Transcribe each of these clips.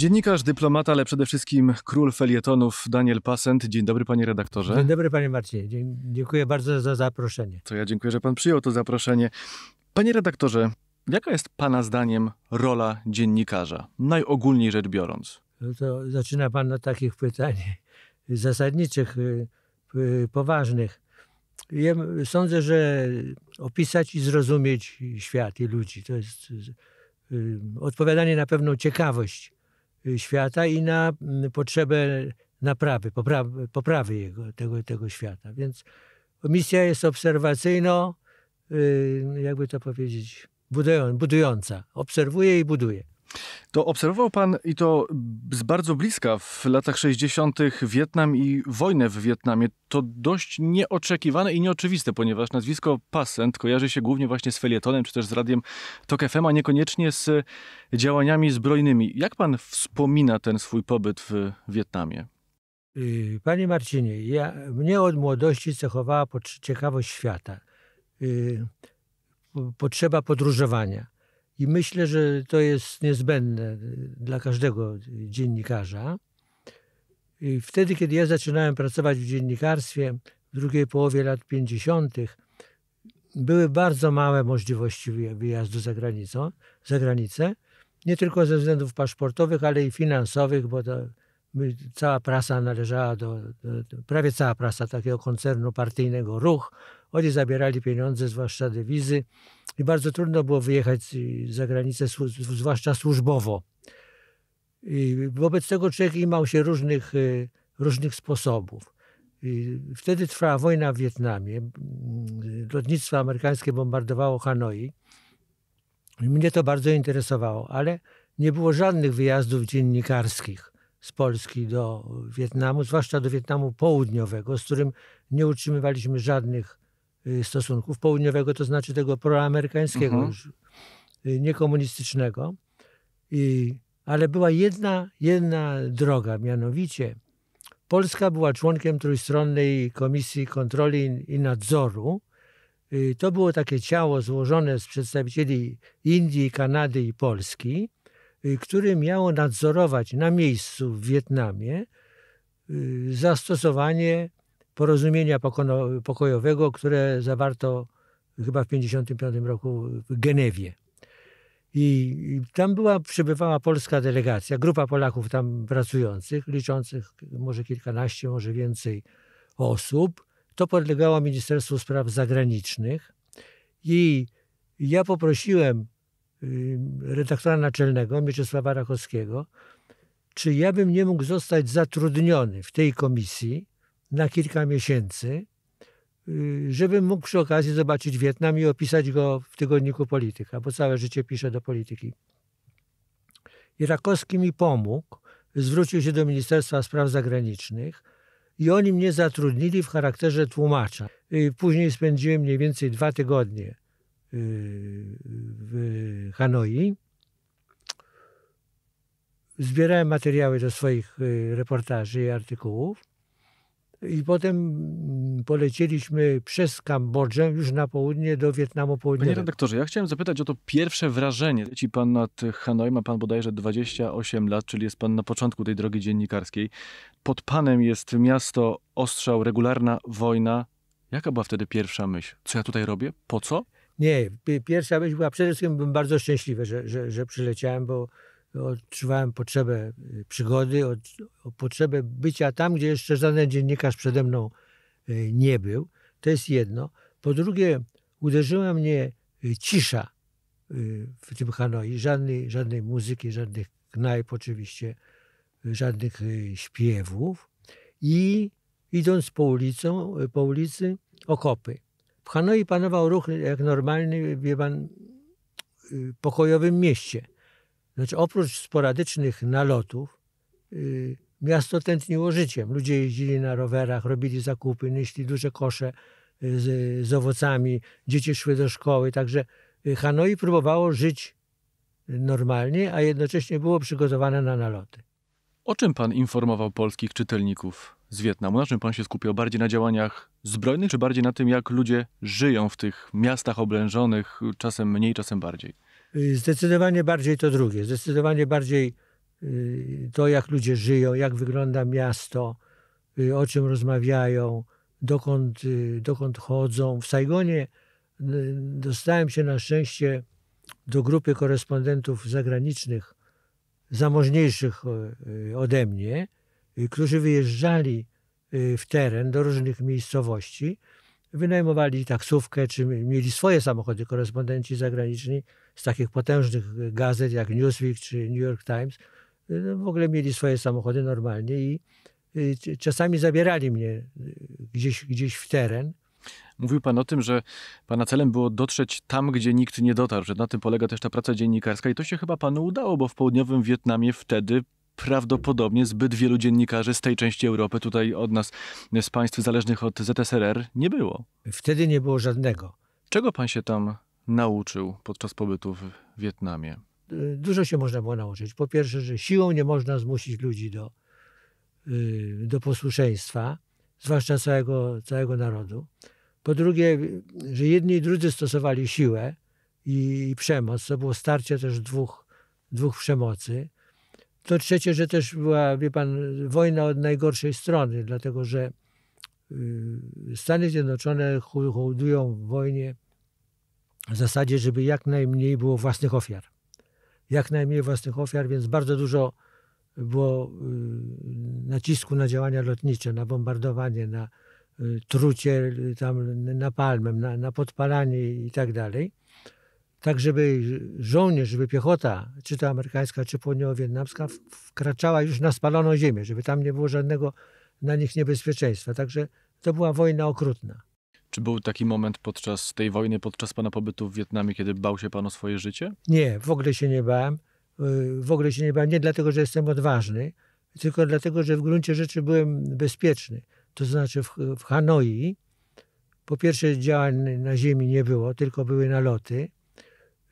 Dziennikarz, dyplomata, ale przede wszystkim król felietonów Daniel Pasent. Dzień dobry panie redaktorze. Dzień dobry panie Marcinie. Dziękuję bardzo za zaproszenie. To ja dziękuję, że pan przyjął to zaproszenie. Panie redaktorze, jaka jest pana zdaniem rola dziennikarza, najogólniej rzecz biorąc? No to zaczyna pan od takich pytań zasadniczych, y, y, poważnych. Ja sądzę, że opisać i zrozumieć świat i ludzi to jest y, odpowiadanie na pewną ciekawość Y, świata i na mm, potrzebę naprawy, poprawy, poprawy jego, tego, tego świata. Więc misja jest obserwacyjno, y, jakby to powiedzieć, budująca. Obserwuje i buduje. To obserwował pan i to z bardzo bliska w latach 60. Wietnam i wojnę w Wietnamie. To dość nieoczekiwane i nieoczywiste, ponieważ nazwisko Passent kojarzy się głównie właśnie z felietonem czy też z radiem Tok FM, a niekoniecznie z działaniami zbrojnymi. Jak pan wspomina ten swój pobyt w Wietnamie? Y, panie Marcinie, ja, mnie od młodości cechowała ciekawość świata, y, potrzeba podróżowania. I myślę, że to jest niezbędne y, dla każdego y, dziennikarza. I y, wtedy, kiedy ja zaczynałem pracować w dziennikarstwie w drugiej połowie lat 50., były bardzo małe możliwości wyjazdu za, granicą, za granicę. Nie tylko ze względów paszportowych, ale i finansowych, bo to cała prasa należała do, do, do, prawie cała prasa takiego koncernu partyjnego Ruch. Oni zabierali pieniądze, zwłaszcza dewizy i bardzo trudno było wyjechać y, za granicę, zwłaszcza służbowo. I wobec tego człowiek imał się różnych, y, różnych sposobów. I wtedy trwała wojna w Wietnamie. Mm, lotnictwo amerykańskie bombardowało Hanoi. I mnie to bardzo interesowało, ale nie było żadnych wyjazdów dziennikarskich z Polski do Wietnamu, zwłaszcza do Wietnamu Południowego, z którym nie utrzymywaliśmy żadnych Y, stosunków południowego, to znaczy tego proamerykańskiego, mhm. już y, niekomunistycznego. I, ale była jedna, jedna droga, mianowicie Polska była członkiem Trójstronnej Komisji Kontroli i Nadzoru. I y, to było takie ciało złożone z przedstawicieli Indii, Kanady i Polski, które miało nadzorować na miejscu w Wietnamie zastosowanie porozumienia pokojowego, które zawarto chyba w 1955 roku w Genewie. I tam była, przebywała polska delegacja, grupa Polaków tam pracujących, liczących może kilkanaście, może więcej osób. To podlegało Ministerstwu Spraw Zagranicznych. I ja poprosiłem y, redaktora naczelnego Mieczysława Rakowskiego, czy ja bym nie mógł zostać zatrudniony w tej komisji na kilka miesięcy, y, żebym mógł przy okazji zobaczyć Wietnam i opisać go w tygodniku Polityka, bo całe życie piszę do polityki. I Rakowski mi pomógł, zwrócił się do Ministerstwa Spraw Zagranicznych i oni mnie zatrudnili w charakterze tłumacza. Y, później spędziłem mniej więcej dwa tygodnie y, w Hanoi. Zbierałem materiały do swoich reportaży i artykułów. I potem mm, polecieliśmy przez Kambodżę już na południe do Wietnamu Południowego. Panie redaktorze, ja chciałem zapytać o to pierwsze wrażenie. Ci pan nad Hanoi ma pan bodajże 28 lat, czyli jest pan na początku tej drogi dziennikarskiej. Pod panem jest miasto, ostrzał, regularna wojna. Jaka była wtedy pierwsza myśl? Co ja tutaj robię? Po co? Nie, pierwsza myśl była przede wszystkim byłem bardzo szczęśliwy, że, że, że przyleciałem, bo odczuwałem potrzebę y, przygody, od, potrzebę bycia tam, gdzie jeszcze żaden dziennikarz przede mną y, nie był. To jest jedno. Po drugie, uderzyła mnie y, cisza w tym Hanoi. Żadnej, żadnej muzyki, żadnych knajp oczywiście, żadnych śpiewów. I idąc po, ulicą, po ulicy, okopy. W Hanoi panował ruch jak normalny, wie pan, pokojowym mieście. Znaczy oprócz sporadycznych nalotów y, miasto tętniło życiem. Ludzie jeździli na rowerach, robili zakupy, nieśli duże kosze y, z, z owocami, dzieci szły do szkoły, także y, Hanoi próbowało żyć normalnie, a jednocześnie było przygotowane na naloty. O czym pan informował polskich czytelników z Wietnamu? Na czym pan się skupiał? Bardziej na działaniach zbrojnych, czy bardziej na tym, jak ludzie żyją w tych miastach oblężonych, czasem mniej, czasem bardziej? Y, zdecydowanie bardziej to drugie, zdecydowanie bardziej y, to, jak ludzie żyją, jak wygląda miasto, y, o czym rozmawiają, dokąd, dokąd chodzą. W Saigonie dostałem się na szczęście do grupy korespondentów zagranicznych, zamożniejszych ode mnie, którzy wyjeżdżali w teren do różnych miejscowości, wynajmowali taksówkę, czy mieli swoje samochody korespondenci zagraniczni z takich potężnych y, gazet jak Newsweek czy New York Times, y, no, w ogóle mieli swoje samochody normalnie i y, czasami zabierali mnie gdzieś, gdzieś w teren. Mówił Pan o tym, że Pana celem było dotrzeć tam, gdzie nikt nie dotarł, że na tym polega też ta praca dziennikarska i to się chyba Panu udało, bo w południowym Wietnamie wtedy prawdopodobnie zbyt wielu dziennikarzy z tej części Europy, tutaj od nas, z państw zależnych od ZSRR, nie było. Wtedy nie było żadnego. Czego Pan się tam nauczył podczas pobytu w Wietnamie? Y, dużo się można było nauczyć. Po pierwsze, że siłą nie można zmusić ludzi do, y, do posłuszeństwa, zwłaszcza całego, całego narodu. Po drugie, że jedni i drudzy stosowali siłę i, przemoc. To było starcie też dwóch, dwóch przemocy. To trzecie, że też była, wie pan, wojna od najgorszej strony, dlatego że y, Stany Zjednoczone hołdują wojnie w zasadzie, żeby jak najmniej było własnych ofiar. Jak najmniej własnych ofiar, więc bardzo dużo było y, nacisku na działania lotnicze, na bombardowanie, na y, trucie y, tam napalmem, na, na podpalanie i tak dalej. Tak, żeby żołnierz, żeby piechota, czy to amerykańska, czy południowo-wietnamska, wkraczała już na spaloną ziemię, żeby tam nie było żadnego na nich niebezpieczeństwa. Także to była wojna okrutna. Czy był taki moment podczas tej wojny, podczas pana pobytu w Wietnamie, kiedy bał się pan o swoje życie? Nie, w ogóle się nie bałem. Y, w ogóle się nie bałem. Nie dlatego, że jestem odważny, tylko dlatego, że w gruncie rzeczy byłem bezpieczny. To znaczy w, w Hanoi, po pierwsze działań na ziemi nie było, tylko były naloty.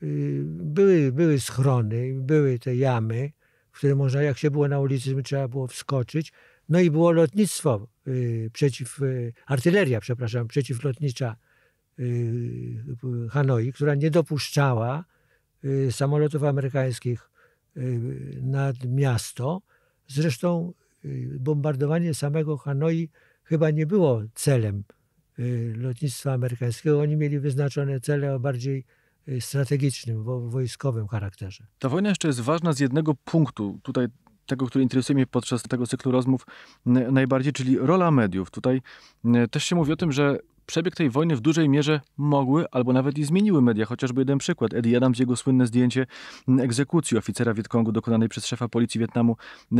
Y, były, były schrony, były te jamy, w które można, jak się było na ulicy, trzeba było wskoczyć. No i było lotnictwo y, przeciw, y, artyleria, przepraszam, przeciwlotnicza y, Hanoi, która nie dopuszczała y, samolotów amerykańskich y, nad miasto. Zresztą y, bombardowanie samego Hanoi chyba nie było celem lotnictwa amerykańskiego. Oni mieli wyznaczone cele o bardziej strategicznym, wojskowym charakterze. Ta wojna jeszcze jest ważna z jednego punktu. Tutaj tego, który interesuje mnie podczas tego cyklu rozmów najbardziej, czyli rola mediów. Tutaj też się mówi o tym, że przebieg tej wojny w dużej mierze mogły albo nawet i zmieniły media. Chociażby jeden przykład. Eddie Adams, jego słynne zdjęcie egzekucji oficera Wietkongu dokonanej przez szefa policji Wietnamu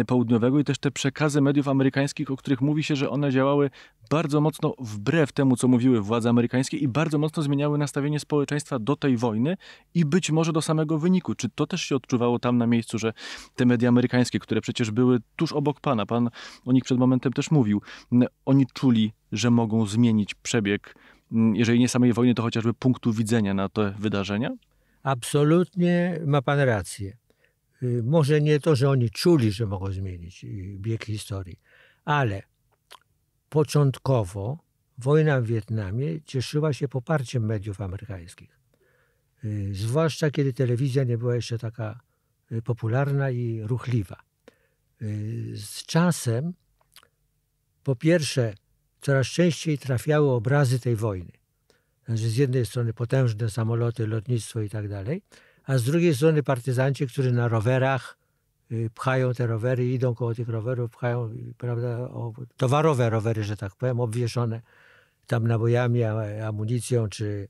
Południowego i też te przekazy mediów amerykańskich, o których mówi się, że one działały bardzo mocno wbrew temu, co mówiły władze amerykańskie i bardzo mocno zmieniały nastawienie społeczeństwa do tej wojny i być może do samego wyniku. Czy to też się odczuwało tam na miejscu, że te media amerykańskie, które przecież były tuż obok pana, pan o nich przed momentem też mówił, mm, oni czuli że mogą zmienić przebieg, mm, jeżeli nie samej wojny, to chociażby punktu widzenia na te wydarzenia? Absolutnie ma pan rację. Y, może nie to, że oni czuli, że mogą zmienić y, bieg historii, ale początkowo wojna w Wietnamie cieszyła się poparciem mediów amerykańskich. Y, zwłaszcza kiedy telewizja nie była jeszcze taka popularna i ruchliwa. Z czasem, po pierwsze, coraz częściej trafiały obrazy tej wojny. Znaczy z jednej strony potężne samoloty, lotnictwo i tak dalej, a z drugiej strony partyzanci, którzy na rowerach y, pchają te rowery, idą koło tych rowerów, pchają prawda, towarowe rowery, że tak powiem, obwieszone tam nabojami, amunicją czy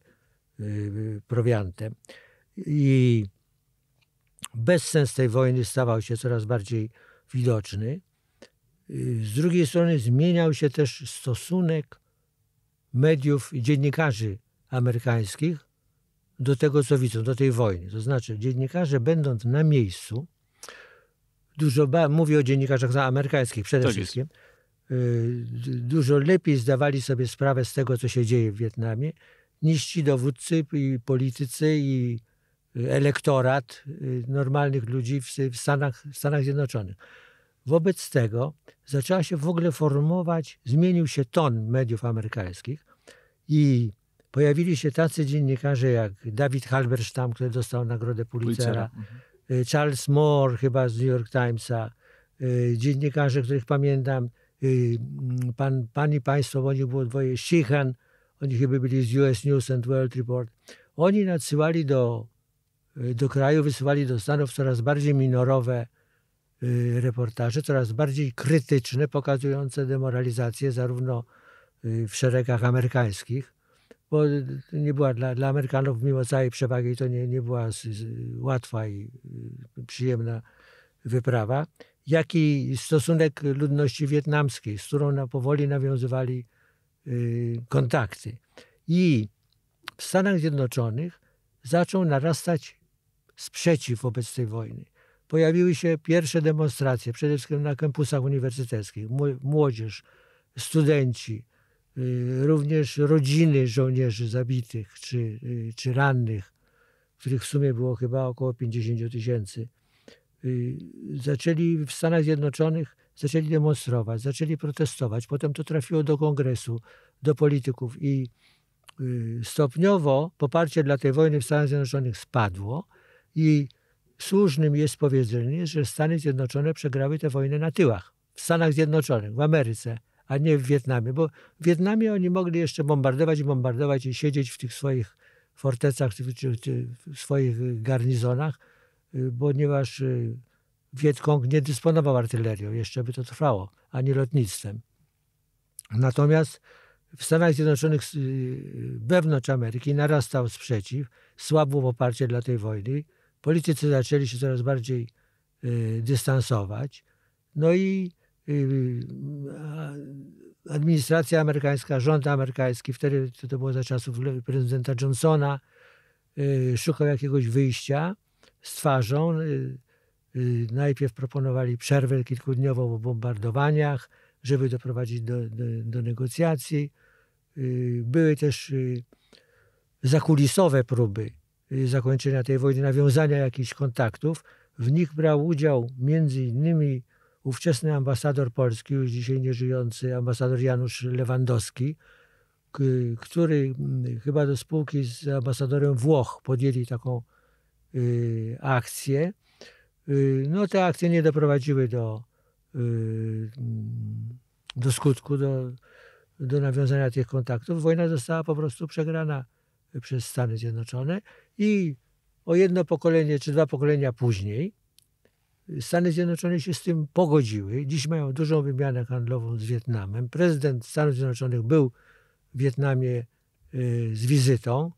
y, prowiantem. I bezsens tej wojny stawał się coraz bardziej widoczny. Y, z drugiej strony zmieniał się też stosunek mediów i dziennikarzy amerykańskich do tego, co widzą, do tej wojny. To znaczy, dziennikarze będąc na miejscu, dużo ba- mówię o dziennikarzach amerykańskich przede tak wszystkim, y, dużo lepiej zdawali sobie sprawę z tego, co się dzieje w Wietnamie, niż ci dowódcy i politycy i y, elektorat normalnych ludzi w, w Stanach, w Stanach Zjednoczonych. Wobec tego zaczęła się w ogóle formować, zmienił się ton mediów amerykańskich i pojawili się tacy dziennikarze jak David Halberstam, który dostał nagrodę Pulitzera, Pulitzera. Y, Charles Moore chyba z New York Timesa, y, dziennikarze, których pamiętam, y, mm, pan, pan i państwo, bo było dwoje, Sheehan, oni chyba byli z US News and World Report. Oni nadsyłali do, do kraju, wysyłali do Stanów coraz bardziej minorowe Y, reportaże, coraz bardziej krytyczne, pokazujące demoralizację zarówno y, w szeregach amerykańskich, bo y, nie była dla, dla Amerykanów, mimo całej przewagi, to nie, nie była łatwa i przyjemna wyprawa, jak i stosunek ludności wietnamskiej, z którą na, powoli nawiązywali kontakty. I w Stanach Zjednoczonych zaczął narastać sprzeciw wobec tej wojny pojawiły się pierwsze demonstracje, przede wszystkim na kampusach uniwersyteckich. Młodzież, studenci, y, również rodziny żołnierzy zabitych czy, y, czy rannych, których w sumie było chyba około 50 tysięcy, y, zaczęli w Stanach Zjednoczonych zaczęli demonstrować, zaczęli protestować. Potem to trafiło do kongresu, do polityków i stopniowo poparcie dla tej wojny w Stanach Zjednoczonych spadło i słusznym jest powiedzenie, że Stany Zjednoczone przegrały tę wojnę na tyłach. W Stanach Zjednoczonych, w Ameryce, a nie w Wietnamie, bo w Wietnamie oni mogli jeszcze bombardować i bombardować i siedzieć w tych swoich fortecach, czy w swoich garnizonach, y, ponieważ Wietkong y, nie dysponował artylerią, jeszcze by to trwało, ani lotnictwem. Natomiast w Stanach Zjednoczonych y, wewnątrz Ameryki narastał sprzeciw, słabło poparcie dla tej wojny politycy zaczęli się coraz bardziej y, dystansować. No i y, administracja amerykańska, rząd amerykański, wtedy to, to było za czasów prezydenta Johnsona, y, szukał jakiegoś wyjścia z twarzą. Najpierw proponowali przerwę kilkudniową w bombardowaniach, żeby doprowadzić do, do, do negocjacji. Były też zakulisowe próby Y, zakończenia tej wojny, nawiązania jakichś kontaktów. W nich brał udział między innymi ówczesny ambasador polski, już dzisiaj nieżyjący ambasador Janusz Lewandowski, który mm, chyba do spółki z ambasadorem Włoch podjęli taką y, akcję. Y, no te akcje nie doprowadziły do, y, mm, do skutku, do, do nawiązania tych kontaktów. Wojna została po prostu przegrana przez Stany Zjednoczone i o jedno pokolenie czy dwa pokolenia później Stany Zjednoczone się z tym pogodziły. Dziś mają dużą wymianę handlową z Wietnamem. Prezydent Stanów Zjednoczonych był w Wietnamie y, z wizytą.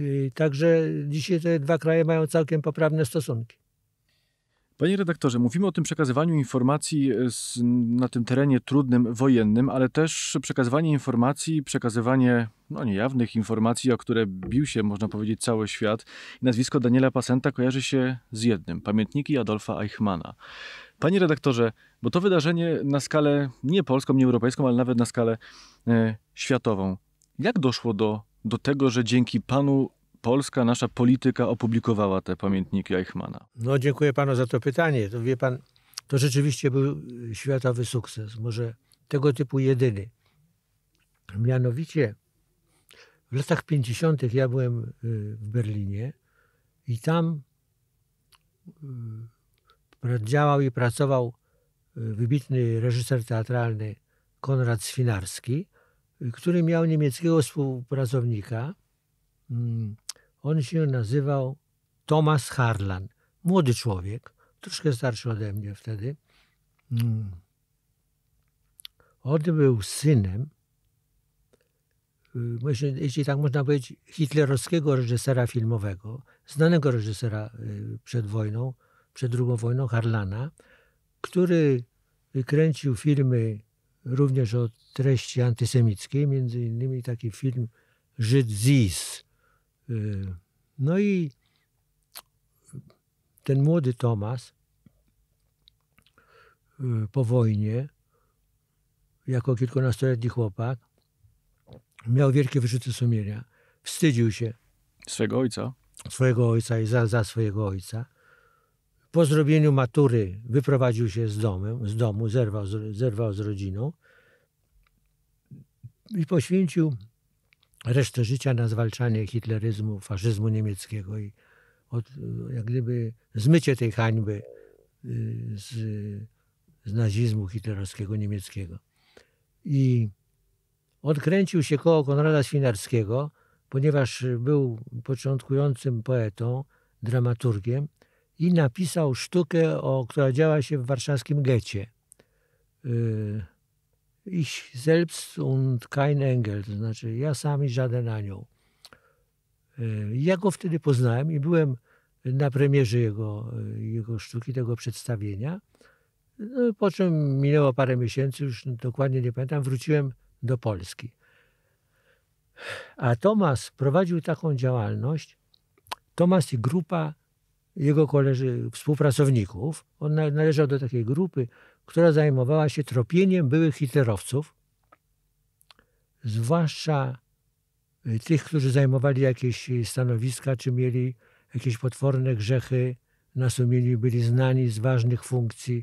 Y, także dzisiaj te dwa kraje mają całkiem poprawne stosunki. Panie redaktorze, mówimy o tym przekazywaniu informacji e, z, na tym terenie trudnym, wojennym, ale też przekazywanie informacji, przekazywanie no, niejawnych informacji, o które bił się, można powiedzieć, cały świat. Nazwisko Daniela Pasenta kojarzy się z jednym pamiętniki Adolfa Eichmana. Panie redaktorze, bo to wydarzenie na skalę nie polską, nie europejską, ale nawet na skalę e, światową. Jak doszło do, do tego, że dzięki panu polska nasza polityka opublikowała te pamiętniki Eichmana? No, dziękuję panu za to pytanie. To wie pan, to rzeczywiście był światowy sukces, może tego typu jedyny. Mianowicie w latach 50. ja byłem y, w Berlinie i tam y, działał i pracował y, wybitny reżyser teatralny Konrad Swinarski, który miał niemieckiego współpracownika, mm, on się nazywał Thomas Harlan. Młody człowiek, troszkę starszy ode mnie wtedy. Hmm. On był synem, y, jeśli tak można powiedzieć, hitlerowskiego reżysera filmowego, znanego reżysera y, przed wojną, przed drugą wojną, Harlana, który kręcił filmy również o treści antysemickiej, między innymi taki film Żyd Zis, no i ten młody Tomas e, po wojnie, jako kilkunastoletni chłopak, miał wielkie wyrzuty sumienia. Wstydził się. Swojego ojca? Swojego ojca i za, za swojego ojca. Po zrobieniu matury wyprowadził się z, domem, z domu, zerwał zerwał z rodziną i poświęcił resztę życia na zwalczanie hitleryzmu, faszyzmu niemieckiego i od, jak gdyby zmycie tej hańby y, z, z nazizmu hitlerowskiego niemieckiego. I odkręcił się koło Konrada Swinarskiego, ponieważ był początkującym poetą, dramaturgiem i napisał sztukę, o, która działa się w warszawskim getcie. Yy, ich selbst und kein Engel, to znaczy ja sam i żaden anioł. E, ja go wtedy poznałem i byłem na premierze jego, e, jego sztuki, tego przedstawienia. No, po czym minęło parę miesięcy, już dokładnie nie pamiętam, wróciłem do Polski. A Tomas prowadził taką działalność, Tomas i grupa jego koleży, współpracowników, on należał do takiej grupy, która zajmowała się tropieniem byłych hitlerowców, zwłaszcza y, tych, którzy zajmowali jakieś stanowiska, czy mieli jakieś potworne grzechy na sumieniu, byli znani z ważnych funkcji y,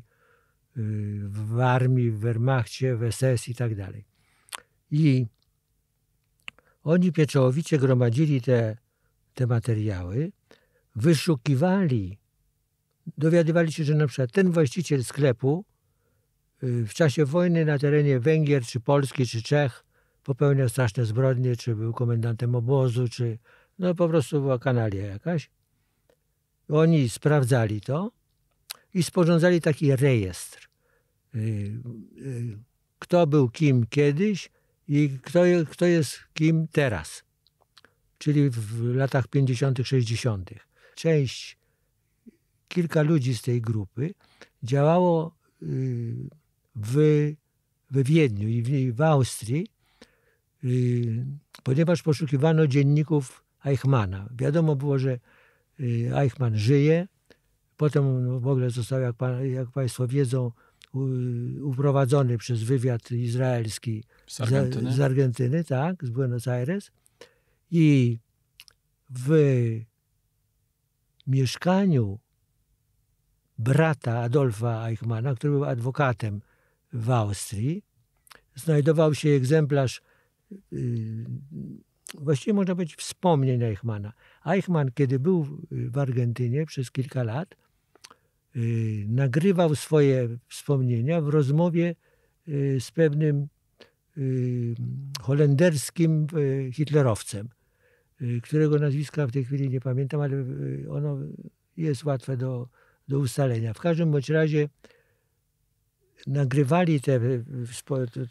w armii, w Wehrmachcie, w SS i tak dalej. I oni pieczołowicie gromadzili te, te materiały, wyszukiwali, dowiadywali się, że na przykład ten właściciel sklepu Y, w czasie wojny na terenie Węgier, czy Polski, czy Czech popełniał straszne zbrodnie, czy był komendantem obozu, czy no po prostu była kanalia jakaś. Oni sprawdzali to i sporządzali taki rejestr. Y, y, kto był kim kiedyś i kto, kto jest kim teraz. Czyli w latach 50., 60. Część, kilka ludzi z tej grupy działało w, we Wiedniu i w, w Austrii, y, ponieważ poszukiwano dzienników Eichmana. Wiadomo było, że y, Eichmann żyje, potem no, w ogóle został, jak, pan, jak Państwo wiedzą, uprowadzony przez wywiad izraelski z Argentyny, z, z Argentyny tak, z Buenos Aires. I w mieszkaniu brata Adolfa Eichmana, który był adwokatem w Austrii. Znajdował się egzemplarz, y, właściwie można powiedzieć, wspomnień Eichmana. Eichmann, kiedy był w Argentynie przez kilka lat, y, nagrywał swoje wspomnienia w rozmowie y, z pewnym holenderskim hitlerowcem, którego nazwiska w tej chwili nie pamiętam, ale ono jest łatwe do, do ustalenia. W każdym bądź razie nagrywali te,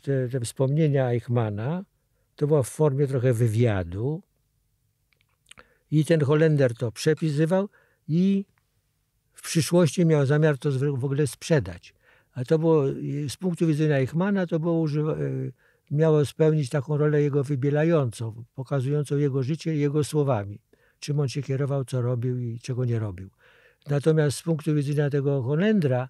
te, te wspomnienia Eichmana, to było w formie trochę wywiadu i ten Holender to przepisywał i w przyszłości miał zamiar to w ogóle sprzedać. A to było, z punktu widzenia Eichmana, to było używa, e, miało spełnić taką rolę jego wybielającą, pokazującą jego życie jego słowami. Czym on się kierował, co robił i czego nie robił. Natomiast z punktu widzenia tego Holendra,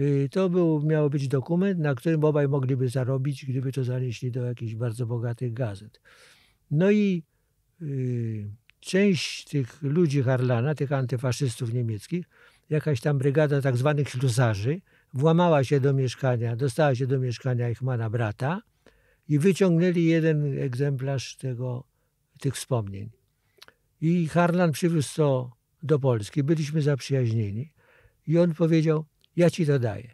Y, to był, miał być dokument, na którym obaj mogliby zarobić, gdyby to zanieśli do jakichś bardzo bogatych gazet. No i y, część tych ludzi Harlana, tych antyfaszystów niemieckich, jakaś tam brygada tak zwanych ślusarzy, włamała się do mieszkania, dostała się do mieszkania Eichmana brata i wyciągnęli jeden egzemplarz tego, tych wspomnień. I Harlan przywiózł to do Polski. Byliśmy zaprzyjaźnieni. I on powiedział, ja ci to daję.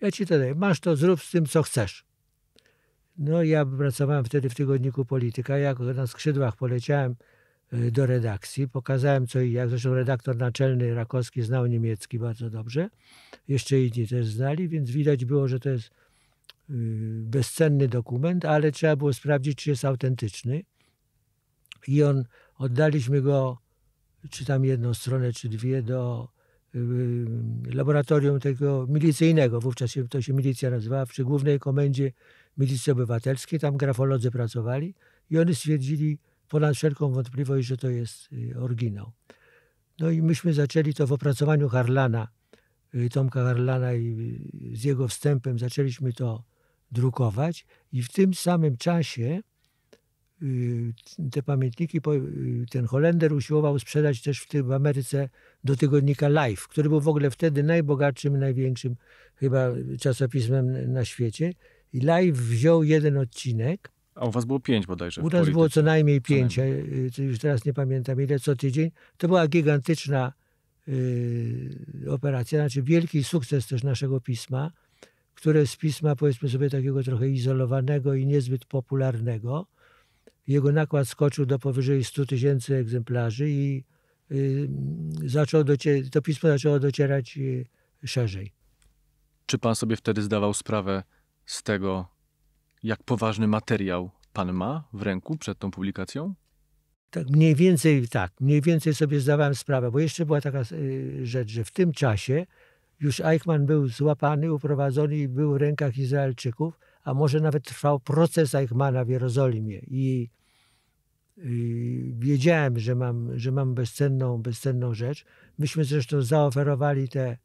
Ja ci to daję. Masz to, zrób z tym, co chcesz. No ja pracowałem wtedy w tygodniku Polityka. Ja na skrzydłach poleciałem y, do redakcji. Pokazałem co i jak. Zresztą redaktor naczelny Rakowski znał niemiecki bardzo dobrze. Jeszcze inni też znali, więc widać było, że to jest y, bezcenny dokument, ale trzeba było sprawdzić, czy jest autentyczny. I on, oddaliśmy go, czy tam jedną stronę, czy dwie, do Y, laboratorium tego milicyjnego, wówczas to się milicja nazywała, przy Głównej Komendzie Milicji Obywatelskiej, tam grafolodzy pracowali i oni stwierdzili ponad wszelką wątpliwość, że to jest y, oryginał. No i myśmy zaczęli to w opracowaniu Harlana, y, Tomka Harlana i z jego wstępem zaczęliśmy to drukować i w tym samym czasie Y, te pamiętniki, y, ten Holender usiłował sprzedać też w, Ameryce do tygodnika Life, który był w ogóle wtedy najbogatszym, największym chyba czasopismem na świecie. I Life wziął jeden odcinek. A u was było pięć bodajże. U nas było co najmniej pięć, y, co najmniej. już teraz nie pamiętam ile, co tydzień. To była gigantyczna yy, operacja, znaczy wielki sukces też naszego pisma, które z pisma powiedzmy sobie takiego trochę izolowanego i niezbyt popularnego, jego nakład skoczył do powyżej 100 tysięcy egzemplarzy i y, zaczął to pismo zaczęło docierać y, szerzej. Czy pan sobie wtedy zdawał sprawę z tego, jak poważny materiał pan ma w ręku przed tą publikacją? Tak, mniej więcej tak, mniej więcej sobie zdawałem sprawę, bo jeszcze była taka y, rzecz, że w tym czasie już Eichmann był złapany, uprowadzony i był w rękach Izraelczyków, a może nawet trwał proces Eichmana w Jerozolimie. I, i wiedziałem, że mam, że mam bezcenną, bezcenną rzecz. Myśmy zresztą zaoferowali te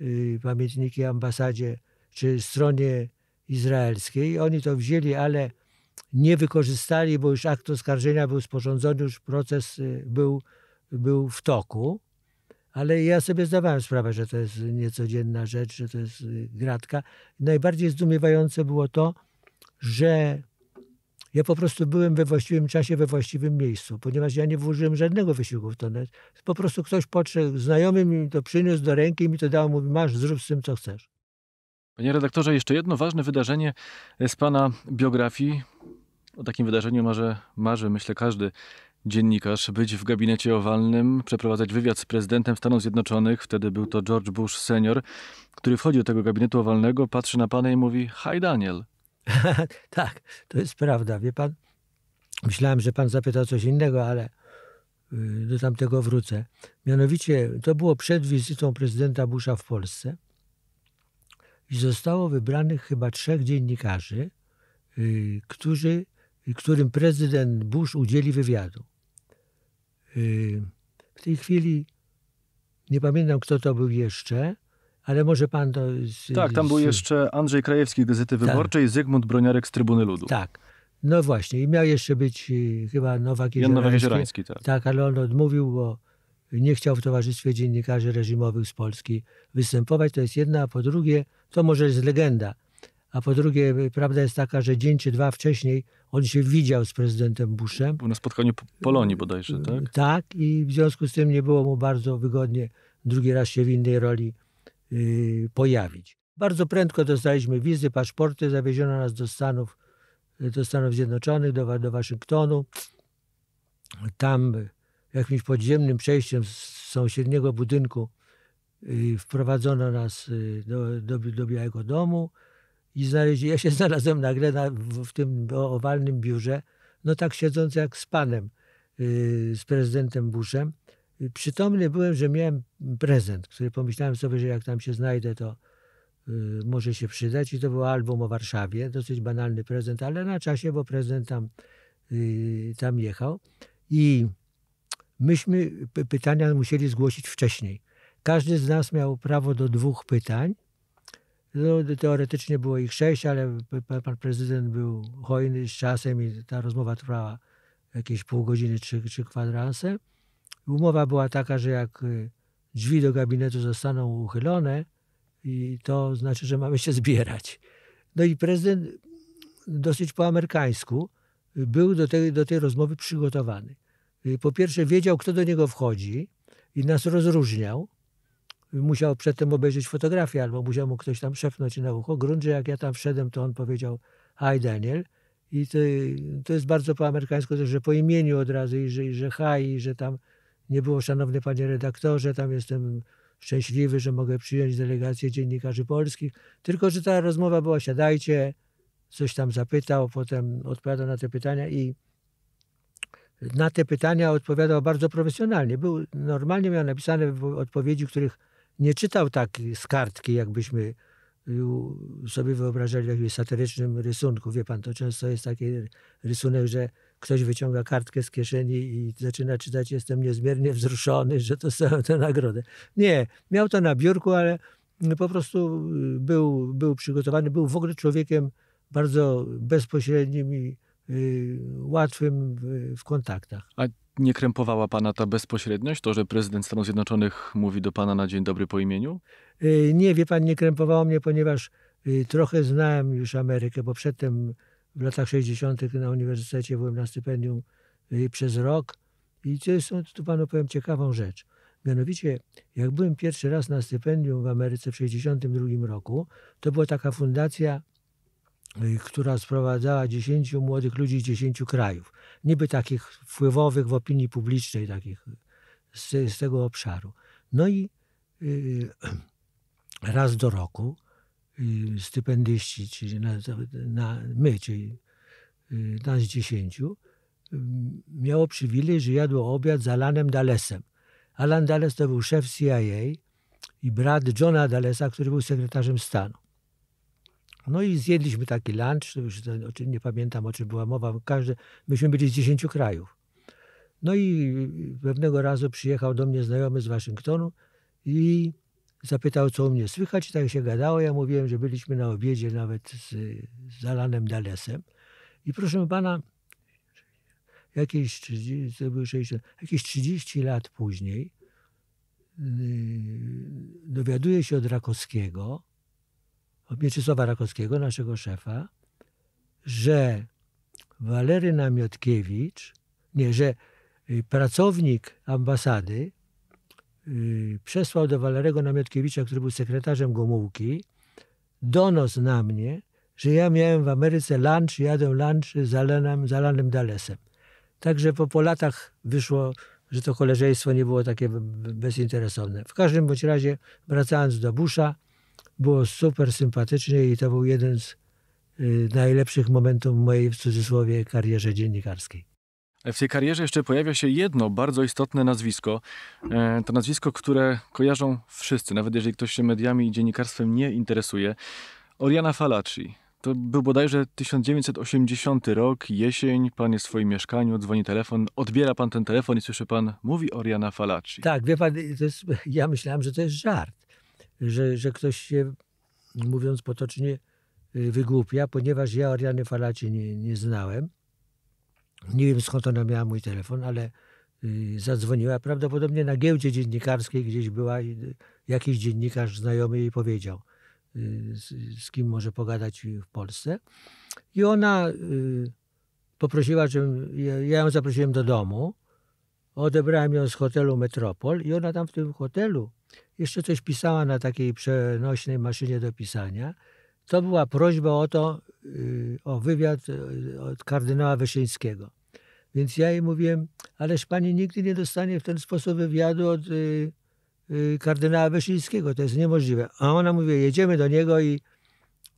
y, pamiętniki ambasadzie czy stronie izraelskiej. Oni to wzięli, ale nie wykorzystali, bo już akt oskarżenia był sporządzony, już proces y, był, był w toku ale ja sobie zdawałem sprawę, że to jest niecodzienna rzecz, że to jest y, gratka. Najbardziej zdumiewające było to, że ja po prostu byłem we właściwym czasie, we właściwym miejscu, ponieważ ja nie włożyłem żadnego wysiłku w to. Po prostu ktoś podszedł, znajomy mi to przyniósł do ręki i mi to dał, mówi masz, zrób z tym co chcesz. Panie redaktorze, jeszcze jedno ważne wydarzenie z pana biografii. O takim wydarzeniu marzy, marzy myślę, każdy dziennikarz być w gabinecie owalnym, przeprowadzać wywiad z prezydentem Stanów Zjednoczonych. Wtedy był to George Bush senior, który wchodzi do tego gabinetu owalnego, patrzy na pana i mówi: Hi Daniel. tak, to jest prawda. Wie pan, myślałem, że pan zapytał coś innego, ale y, do tamtego wrócę. Mianowicie to było przed wizytą prezydenta Busha w Polsce i zostało wybranych chyba trzech dziennikarzy, y, którzy, którym prezydent Bush udzieli wywiadu. Y, w tej chwili nie pamiętam, kto to był jeszcze, ale może pan to... Z, tak, tam był z, jeszcze Andrzej Krajewski z Gazety tak. Wyborczej, tak. Zygmunt Broniarek z Trybuny Ludu. Tak. No właśnie. I miał jeszcze być y, chyba Nowak Jan Nowak Jeziorański, tak. Tak, ale on odmówił, bo nie chciał w Towarzystwie Dziennikarzy Reżimowych z Polski występować. To jest jedna. A po drugie, to może jest legenda, a po drugie prawda jest taka, że dzień czy dwa wcześniej on się widział z prezydentem Bushem. Był na spotkaniu Polonii bodajże, mm, tak? Tak i w związku z tym nie było mu bardzo wygodnie drugi raz się w innej roli yy, pojawić. Bardzo prędko dostaliśmy wizy, paszporty, zawieziono nas do Stanów, do Stanów Zjednoczonych, do, do Waszyngtonu. Tam jakimś podziemnym przejściem z sąsiedniego budynku yy, wprowadzono nas yy, do, do, do Białego Domu i znaleźli, ja się znalazłem nagle na, w tym owalnym biurze, no tak siedząc jak z panem, yy, z prezydentem Bushem. Y, przytomny byłem, że miałem prezent, który pomyślałem sobie, że jak tam się znajdę, to yy, może się przydać. I to był album o Warszawie, dosyć banalny prezent, ale na czasie, bo prezydent tam, yy, tam jechał. I myśmy pytania musieli zgłosić wcześniej. Każdy z nas miał prawo do dwóch pytań no, no, teoretycznie było ich sześć, ale pan prezydent był hojny z czasem i ta rozmowa trwała jakieś pół godziny, czy, trzy kwadranse. Umowa była taka, że jak y, drzwi do gabinetu zostaną uchylone, i to znaczy, że mamy się zbierać. No i prezydent dosyć po amerykańsku był do tej, do tej rozmowy przygotowany. Y, po pierwsze wiedział, kto do niego wchodzi i nas rozróżniał musiał przedtem obejrzeć fotografię, albo musiał mu ktoś tam szepnąć na ucho. Grunt, jak ja tam wszedłem, to on powiedział hi Daniel. I to, to jest bardzo po amerykańsku też, że po imieniu od razu i że, i że hi, i że tam nie było szanowny panie redaktorze, tam jestem szczęśliwy, że mogę przyjąć delegację dziennikarzy polskich. Tylko, że ta rozmowa była siadajcie, coś tam zapytał, potem odpowiadał na te pytania i na te pytania odpowiadał bardzo profesjonalnie. Był, normalnie miał napisane odpowiedzi, których nie czytał tak z kartki, jakbyśmy y, sobie wyobrażali w jakimś satyrycznym rysunku. Wie pan, to często jest taki rysunek, że ktoś wyciąga kartkę z kieszeni i zaczyna czytać, jestem niezmiernie wzruszony, że dostałem tę nagrodę. Nie, miał to na biurku, ale po prostu y, był, był przygotowany, był w ogóle człowiekiem bardzo bezpośrednim i y, łatwym w, w kontaktach. A nie krępowała pana ta bezpośredniość, to, że prezydent Stanów Zjednoczonych mówi do pana na dzień dobry po imieniu? Y, nie, wie pan, nie krępowało mnie, ponieważ y, trochę znałem już Amerykę, bo przedtem w latach 60. na uniwersytecie byłem na stypendium y, przez rok. I to jest, no, tu panu powiem ciekawą rzecz. Mianowicie, jak byłem pierwszy raz na stypendium w Ameryce w 1962 roku, to była taka fundacja Y, która sprowadzała 10 młodych ludzi z 10 krajów, niby takich wpływowych w opinii publicznej, takich z, z tego obszaru. No i y, raz do roku y, stypendyści, czyli na, na, my, czyli nas dziesięciu, miało przywilej, że jadło obiad z Alanem Dalesem. Alan Dales to był szef CIA i brat Johna Dalesa, który był sekretarzem stanu. No i zjedliśmy taki lunch, już nie pamiętam o czym była mowa, każdy, myśmy byli z dziesięciu krajów. No i pewnego razu przyjechał do mnie znajomy z Waszyngtonu i zapytał, co u mnie słychać. Tak się gadało. Ja mówiłem, że byliśmy na obiedzie nawet z, z Alanem Dalesem. I proszę pana, jakieś 30, to 60, jakieś 30 lat później y, dowiaduje się od Rakowskiego, Mieczysława Rakowskiego, naszego szefa, że Walery Namiotkiewicz, nie, że y, pracownik ambasady y, przesłał do Walerego Namiotkiewicza, który był sekretarzem Gomułki, donos na mnie, że ja miałem w Ameryce lunch, jadę lunch z Alanem, z Alanem Dalesem. Także po, po latach wyszło, że to koleżeństwo nie było takie bezinteresowne. W każdym bądź razie, wracając do Busha, było super sympatycznie i to był jeden z y, najlepszych momentów mojej, w cudzysłowie, karierze dziennikarskiej. W tej karierze jeszcze pojawia się jedno bardzo istotne nazwisko. E, to nazwisko, które kojarzą wszyscy, nawet jeżeli ktoś się mediami i dziennikarstwem nie interesuje. Oriana Falacci. To był bodajże 1980 rok, jesień, pan jest w swoim mieszkaniu, dzwoni telefon, odbiera pan ten telefon i słyszy pan, mówi Oriana Falacci. Tak, wie pan, jest, ja myślałem, że to jest żart że, że ktoś się, mówiąc potocznie, y, wygłupia, ponieważ ja Oriany Falaci nie, nie znałem. Nie wiem skąd ona miała mój telefon, ale y, zadzwoniła. Prawdopodobnie na giełdzie dziennikarskiej gdzieś była i y, jakiś dziennikarz znajomy jej powiedział, z, z kim może pogadać w Polsce. I ona poprosiła, żebym, ja ją zaprosiłem do domu, odebrałem ją z hotelu Metropol i ona tam w tym hotelu jeszcze coś pisała na takiej przenośnej maszynie do pisania. To była prośba o to, y, o wywiad y, od kardynała Wyszyńskiego. Więc ja jej mówiłem, ależ pani nigdy nie dostanie w ten sposób wywiadu od y, kardynała Wyszyńskiego, to jest niemożliwe. A ona mówi, jedziemy do niego i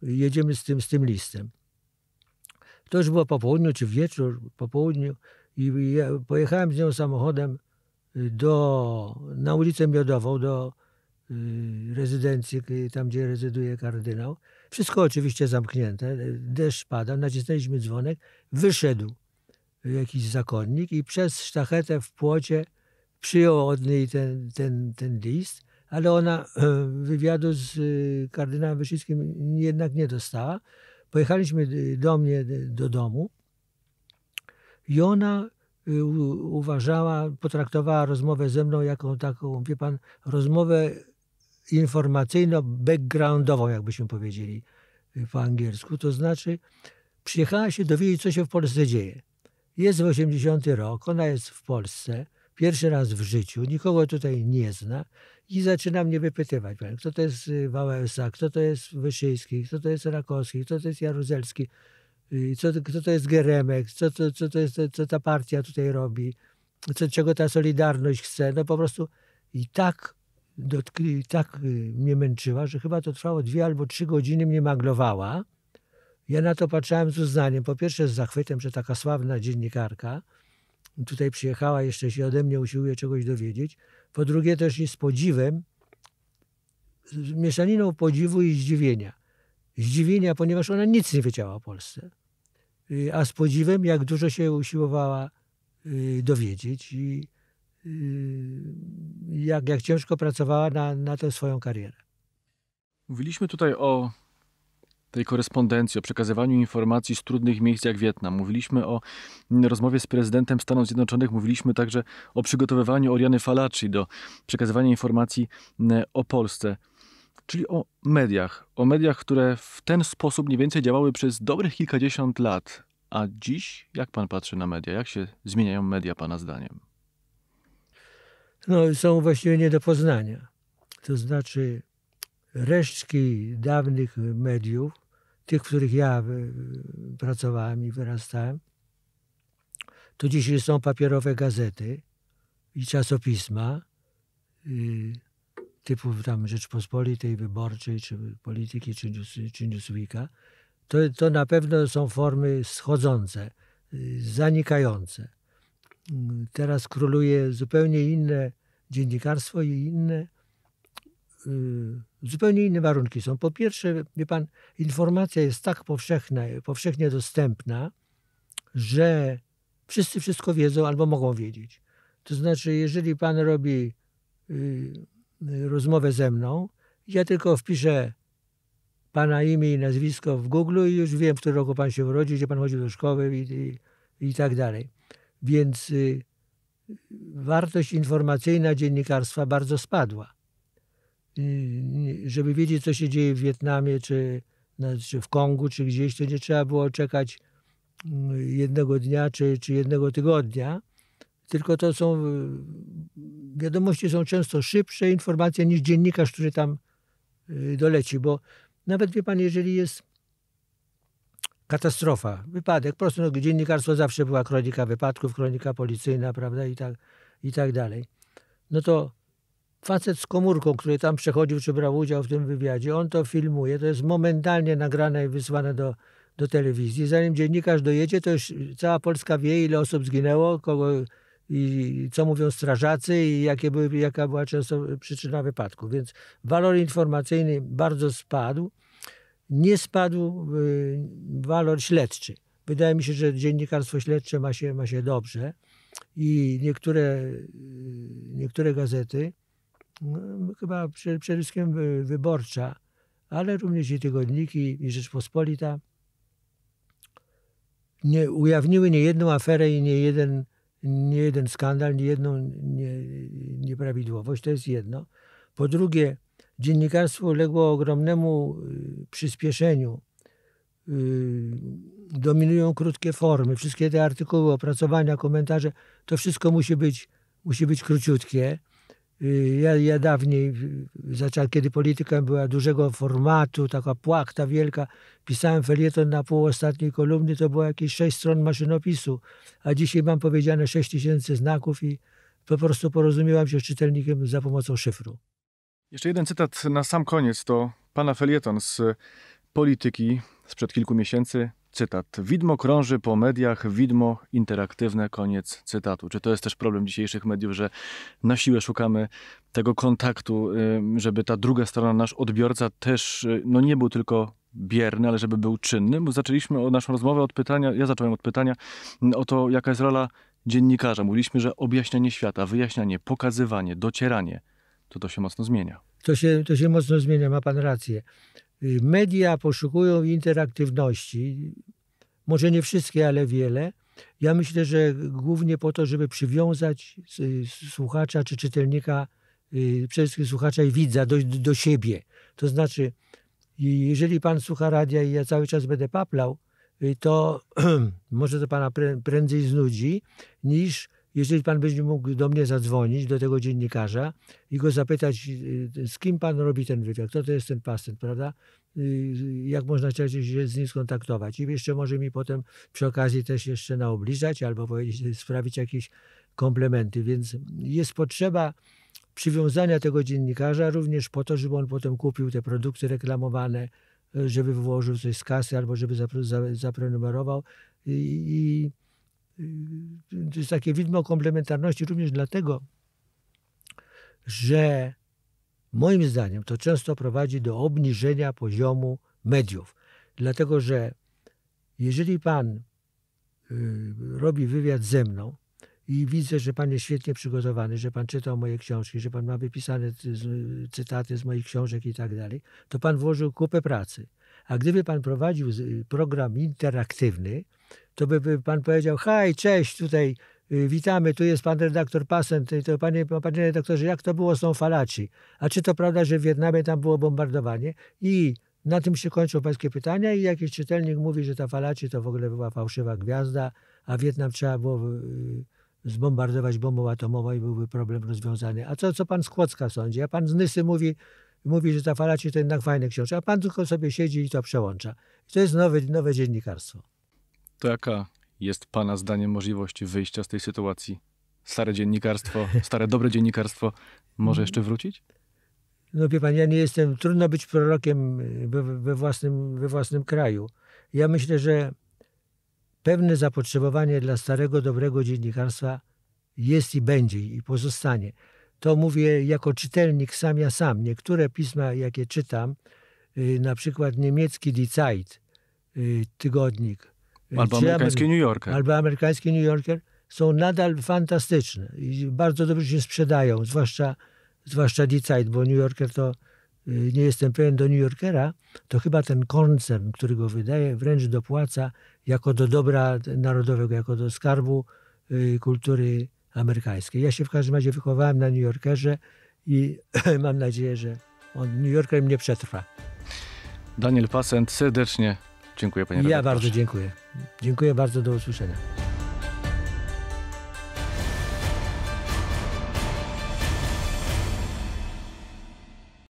jedziemy z tym, z tym listem. To już było po południu czy wieczór, po południu i ja pojechałem z nią samochodem do, na ulicę Miodową, do y, rezydencji, y, tam gdzie rezyduje kardynał. Wszystko oczywiście zamknięte, deszcz pada, nacisnęliśmy dzwonek, wyszedł jakiś zakonnik i przez sztachetę w płocie przyjął od niej ten, ten, ten list, ale ona wywiadu z y, kardynałem Wyszyńskim jednak nie dostała. Pojechaliśmy do mnie, do domu i ona Y, uważała, potraktowała rozmowę ze mną jako taką, wie pan, rozmowę informacyjno-backgroundową, jakbyśmy powiedzieli y, po angielsku. To znaczy, przyjechała się dowiedzieć, co się w Polsce dzieje. Jest w 80 rok, ona jest w Polsce, pierwszy raz w życiu, nikogo tutaj nie zna i zaczyna mnie wypytywać, kto to jest y, Wałęsa, kto to jest Wyszyński, kto to jest Rakowski, kto to jest Jaruzelski co, co to jest Geremek, co, co, co, to jest, co ta partia tutaj robi, co, czego ta Solidarność chce. No po prostu i tak, dotkli, tak y, mnie męczyła, że chyba to trwało dwie albo trzy godziny, mnie maglowała. Ja na to patrzyłem z uznaniem. Po pierwsze z zachwytem, że taka sławna dziennikarka tutaj przyjechała, jeszcze się ode mnie usiłuje czegoś dowiedzieć. Po drugie też i z podziwem, z mieszaniną podziwu i zdziwienia. Zdziwienia, ponieważ ona nic nie wiedziała o Polsce. Y, a z podziwem, jak dużo się usiłowała y, dowiedzieć i y, jak, jak ciężko pracowała na, na tę swoją karierę. Mówiliśmy tutaj o tej korespondencji, o przekazywaniu informacji z trudnych miejsc jak Wietnam. Mówiliśmy o rozmowie z prezydentem Stanów Zjednoczonych, mówiliśmy także o przygotowywaniu Oriany Falaci do przekazywania informacji e, o Polsce czyli o mediach. O mediach, które w ten sposób mniej więcej działały przez dobrych kilkadziesiąt lat. A dziś, jak pan patrzy na media? Jak się zmieniają media, pana zdaniem? No, są właściwie nie do poznania. To znaczy, resztki dawnych mediów, tych, w których ja e, pracowałem i wyrastałem, to dzisiaj są papierowe gazety i czasopisma. Y, typu tam Rzeczpospolitej Wyborczej, czy Polityki, czy, News, czy Newsweeka, to, to na pewno są formy schodzące, y, zanikające. Y, teraz króluje zupełnie inne dziennikarstwo i inne, y, zupełnie inne warunki są. Po pierwsze, wie pan, informacja jest tak powszechna, powszechnie dostępna, że wszyscy wszystko wiedzą albo mogą wiedzieć. To znaczy, jeżeli pan robi Y, rozmowę ze mną. Ja tylko wpiszę pana imię i nazwisko w Google i już wiem, w którym roku pan się urodził, gdzie pan chodził do szkoły i, i, i tak dalej. Więc y, wartość informacyjna dziennikarstwa bardzo spadła. Y, żeby wiedzieć, co się dzieje w Wietnamie, czy, czy w Kongu, czy gdzieś, to nie trzeba było czekać mm, jednego dnia czy, czy jednego tygodnia, tylko to są, y, wiadomości są często szybsze informacje niż dziennikarz, który tam y, doleci, bo nawet wie pan, jeżeli jest katastrofa, wypadek, po prostu no, dziennikarstwo zawsze była kronika wypadków, kronika policyjna, prawda, i tak, i tak dalej. No to facet z komórką, który tam przechodził, czy brał udział w tym wywiadzie, on to filmuje, to jest momentalnie nagrane i wysłane do, do telewizji. Zanim dziennikarz dojedzie, to już cała Polska wie, ile osób zginęło, kogo i co mówią strażacy i jakie były, jaka była często przyczyna wypadku. Więc walor informacyjny bardzo spadł. Nie spadł y, walor śledczy. Wydaje mi się, że dziennikarstwo śledcze ma się, ma się dobrze i niektóre, y, niektóre gazety, no, chyba przede wszystkim y, Wyborcza, ale również i Tygodniki i Rzeczpospolita, nie, ujawniły nie jedną aferę i nie jeden nie jeden skandal, nie jedną nie, nieprawidłowość, to jest jedno. Po drugie, dziennikarstwo uległo ogromnemu y, przyspieszeniu. Y, dominują krótkie formy, wszystkie te artykuły, opracowania, komentarze, to wszystko musi być, musi być króciutkie. Ja, ja dawniej, kiedy polityka była dużego formatu, taka płachta wielka, pisałem felieton na pół ostatniej kolumny, to było jakieś 6 stron maszynopisu, a dzisiaj mam powiedziane sześć tysięcy znaków i po prostu porozumiewam się z czytelnikiem za pomocą szyfru. Jeszcze jeden cytat na sam koniec, to pana felieton z polityki sprzed kilku miesięcy. Cytat. Widmo krąży po mediach, widmo interaktywne, koniec cytatu. Czy to jest też problem dzisiejszych mediów, że na siłę szukamy tego kontaktu, żeby ta druga strona, nasz odbiorca też y, no nie był tylko bierny, ale żeby był czynny? Bo zaczęliśmy naszą rozmowę od pytania, ja zacząłem od pytania mm, o to, jaka jest rola dziennikarza. Mówiliśmy, że objaśnianie świata, wyjaśnianie, pokazywanie, docieranie, to to się mocno zmienia. To się, to się mocno zmienia, ma pan rację. Y, media poszukują interaktywności, może nie wszystkie, ale wiele. Ja myślę, że głównie po to, żeby przywiązać słuchacza czy czytelnika, y, przede wszystkim słuchacza i widza do, do siebie. To znaczy, jeżeli pan słucha radia i ja cały czas będę paplał, y, to może to pana prędzej znudzi, niż jeżeli pan będzie mógł do mnie zadzwonić, do tego dziennikarza i go zapytać, y, z kim pan robi ten wywiad, kto to jest ten pacjent, prawda? Y, jak można się z nim skontaktować. I jeszcze może mi potem przy okazji też jeszcze naobliżać albo y, sprawić jakieś komplementy. Więc jest potrzeba przywiązania tego dziennikarza również po to, żeby on potem kupił te produkty reklamowane, żeby włożył coś z kasy albo żeby zaprenumerował. I, i to jest takie widmo komplementarności również dlatego, że moim zdaniem to często prowadzi do obniżenia poziomu mediów. Dlatego, że jeżeli pan y, robi wywiad ze mną i widzę, że pan jest świetnie przygotowany, że pan czytał moje książki, że pan ma wypisane cytaty z moich książek i tak dalej, to pan włożył kupę pracy. A gdyby pan prowadził y, program interaktywny, to by, by pan powiedział, haj, cześć, tutaj y, witamy, tu jest pan redaktor Pasen, y, to panie, panie redaktorze, jak to było z tą falaci? A czy to prawda, że w Wietnamie tam było bombardowanie? I na tym się kończą pańskie pytania i jakiś czytelnik mówi, że ta falaci to w ogóle była fałszywa gwiazda, a Wietnam trzeba było y, zbombardować bombą atomową i byłby problem rozwiązany. A co, co pan z Kłodzka sądzi? A pan z Nysy mówi, mówi, że ta falaci to jednak fajne książka, a pan tylko sobie siedzi i to przełącza. I to jest nowe, nowe dziennikarstwo. To jaka jest Pana zdaniem możliwość wyjścia z tej sytuacji? Stare dziennikarstwo, stare dobre dziennikarstwo może jeszcze wrócić? No wie pan, ja nie jestem, trudno być prorokiem we, we, własnym, we własnym kraju. Ja myślę, że pewne zapotrzebowanie dla starego, dobrego dziennikarstwa jest i będzie i pozostanie. To mówię jako czytelnik sam ja sam. Niektóre pisma, jakie czytam, y, na przykład niemiecki Die Zeit, y, tygodnik, Albo amerykański New Yorker. Albo amerykański New Yorker są nadal fantastyczne i bardzo dobrze się sprzedają, zwłaszcza, zwłaszcza Detroit, bo New Yorker to y, nie jestem pewien do New Yorkera, to chyba ten koncern, który go wydaje, wręcz dopłaca jako do dobra narodowego, jako do skarbu y, kultury amerykańskiej. Ja się w każdym razie wychowałem na New Yorkerze i mam nadzieję, że on New Yorker mnie przetrwa. Daniel Pasent, serdecznie Dziękuję panie redaktorze. Ja bardzo dziękuję. Dziękuję bardzo, do usłyszenia.